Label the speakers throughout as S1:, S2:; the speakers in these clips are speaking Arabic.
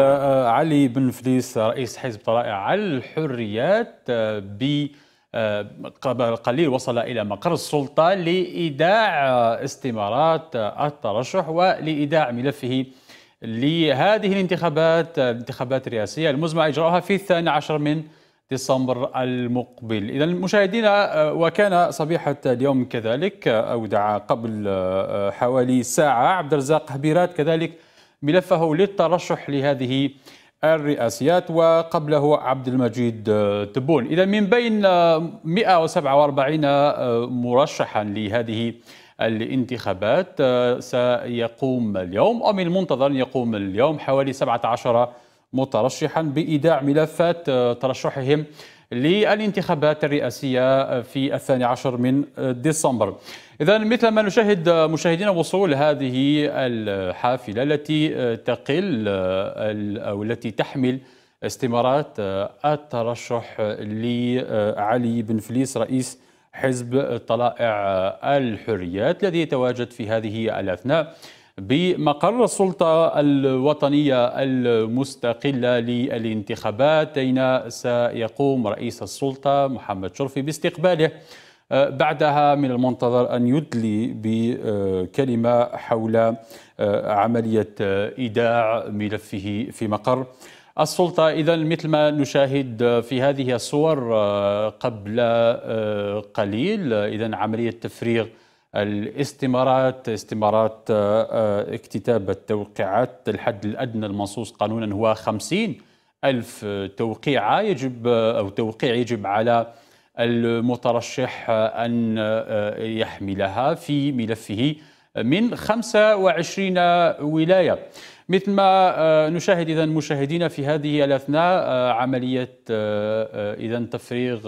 S1: علي بن فليس رئيس حزب طلائع الحريات آه، آه، قبل قليل وصل إلى مقر السلطة لإيداع استمارات الترشح ولإيداع ملفه لهذه الانتخابات الانتخابات آه، الرئاسية المزمع إجراؤها في الثاني عشر من ديسمبر المقبل إذا مشاهدينا وكان صبيحة اليوم كذلك أودع قبل حوالي ساعة عبد الرزاق هبيرات كذلك ملفه للترشح لهذه الرئاسيات وقبله عبد المجيد آه، تبون إذا من بين 147 آه، آه، مرشحا لهذه الانتخابات سيقوم اليوم أو من المنتظر أن يقوم اليوم حوالي 17 مترشحا بإيداع ملفات ترشحهم للانتخابات الرئاسية في الثاني عشر من ديسمبر إذا مثل ما نشاهد مشاهدين وصول هذه الحافلة التي تقل أو التي تحمل استمارات الترشح لعلي بن فليس رئيس حزب طلائع الحريات الذي يتواجد في هذه الأثناء بمقر السلطة الوطنية المستقلة للانتخابات أين سيقوم رئيس السلطة محمد شرفي باستقباله آه، بعدها من المنتظر أن يدلي بكلمة حول آه، عملية آه، إيداع ملفه في مقر السلطة إذا مثل ما نشاهد في هذه الصور قبل قليل إذا عملية تفريغ الاستمارات استمارات آه، آه، اكتتاب التوقيعات الحد الأدنى المنصوص قانونا هو 50 ألف توقيعة يجب آه، أو توقيع يجب على المترشح أن يحملها في ملفه من 25 ولاية مثل ما نشاهد إذا مشاهدينا في هذه الأثناء عملية إذا تفريغ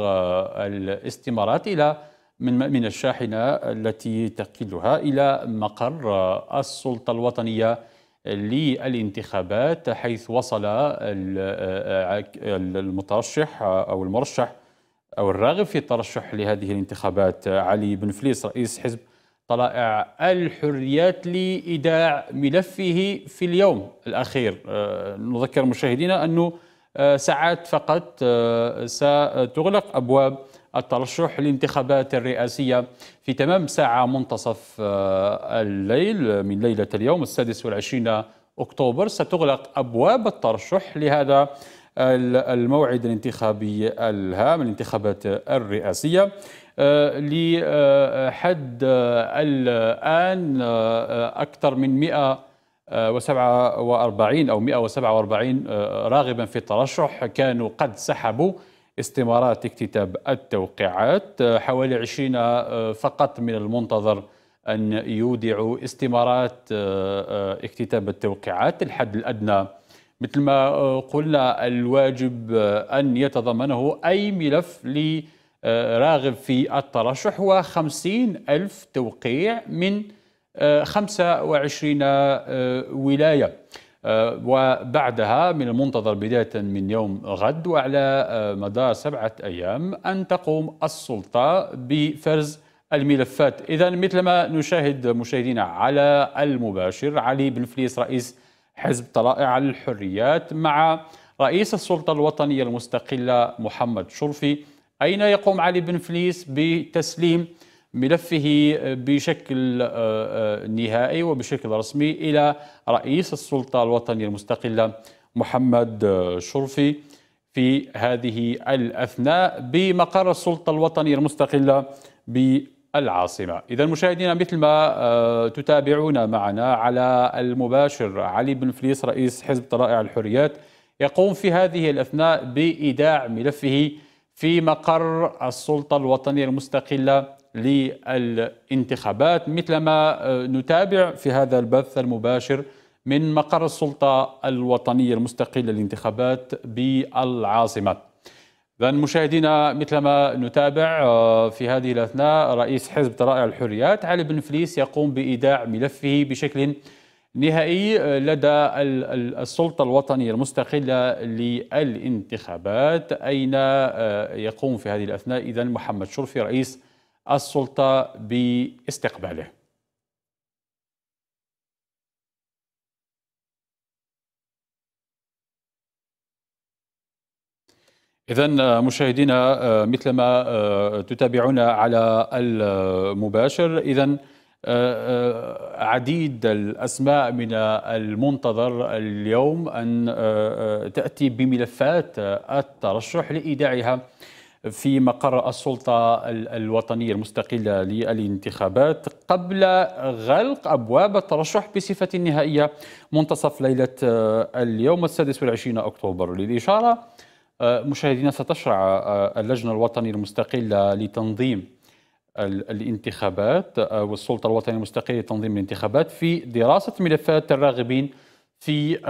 S1: الاستمارات إلى من من الشاحنه التي تقلها الى مقر السلطه الوطنيه للانتخابات حيث وصل المترشح او المرشح او الراغب في الترشح لهذه الانتخابات علي بن فليس رئيس حزب طلائع الحريات لإيداع ملفه في اليوم الأخير نذكر مشاهدينا أنه ساعات فقط آه، ستغلق أبواب الترشح للانتخابات الرئاسية في تمام ساعة منتصف آه، الليل من ليلة اليوم السادس والعشرين أكتوبر ستغلق أبواب الترشح لهذا الموعد الانتخابي الهام الانتخابات الرئاسية آه، لحد آه، الآن أكثر من 147 أو 147 راغبا في الترشح كانوا قد سحبوا استمارات اكتتاب التوقيعات آه، حوالي 20 آه، فقط من المنتظر أن يودعوا استمارات آه، اكتتاب التوقيعات الحد الأدنى مثل ما قلنا الواجب أن يتضمنه أي ملف لراغب في الترشح هو 50 ألف توقيع من 25 ولاية آه، وبعدها من المنتظر بداية من يوم غد وعلى آه، مدار سبعة أيام أن تقوم السلطة بفرز الملفات إذا مثلما نشاهد مشاهدينا على المباشر علي بن فليس رئيس حزب طلائع الحريات مع رئيس السلطة الوطنية المستقلة محمد شرفي أين يقوم علي بن فليس بتسليم ملفه آه، بشكل آه، آه، نهائي وبشكل رسمي إلى رئيس السلطة الوطنية المستقلة محمد شرفي في هذه الأثناء بمقر السلطة الوطنية المستقلة بالعاصمة إذا مشاهدينا مثل ما تتابعون معنا على المباشر علي بن فليس رئيس حزب طرائع الحريات يقوم في هذه الأثناء بإيداع ملفه في مقر السلطة الوطنية المستقلة للانتخابات مثلما آه، نتابع في هذا البث المباشر من مقر السلطة الوطنية المستقلة للانتخابات بالعاصمة إذا مشاهدينا مثلما نتابع آه، في هذه الأثناء رئيس حزب طرائع الحريات علي بن فليس يقوم بإيداع ملفه بشكل نهائي آه، لدى السلطة الوطنية المستقلة للانتخابات أين يقوم في هذه الأثناء إذا محمد شرفي رئيس السلطة باستقباله إذا مشاهدينا آه، مثلما آه، تتابعونا على المباشر إذا آه، عديد الأسماء من المنتظر اليوم أن تأتي بملفات الترشح لإيداعها في مقر السلطة الوطنية المستقلة للانتخابات قبل غلق أبواب الترشح بصفة نهائية منتصف ليلة آه، اليوم السادس والعشرين أكتوبر للإشارة آه، مشاهدينا ستشرع آه، اللجنة الوطنية المستقلة لتنظيم الانتخابات والسلطة الوطنية المستقلة لتنظيم الانتخابات في دراسة ملفات الراغبين في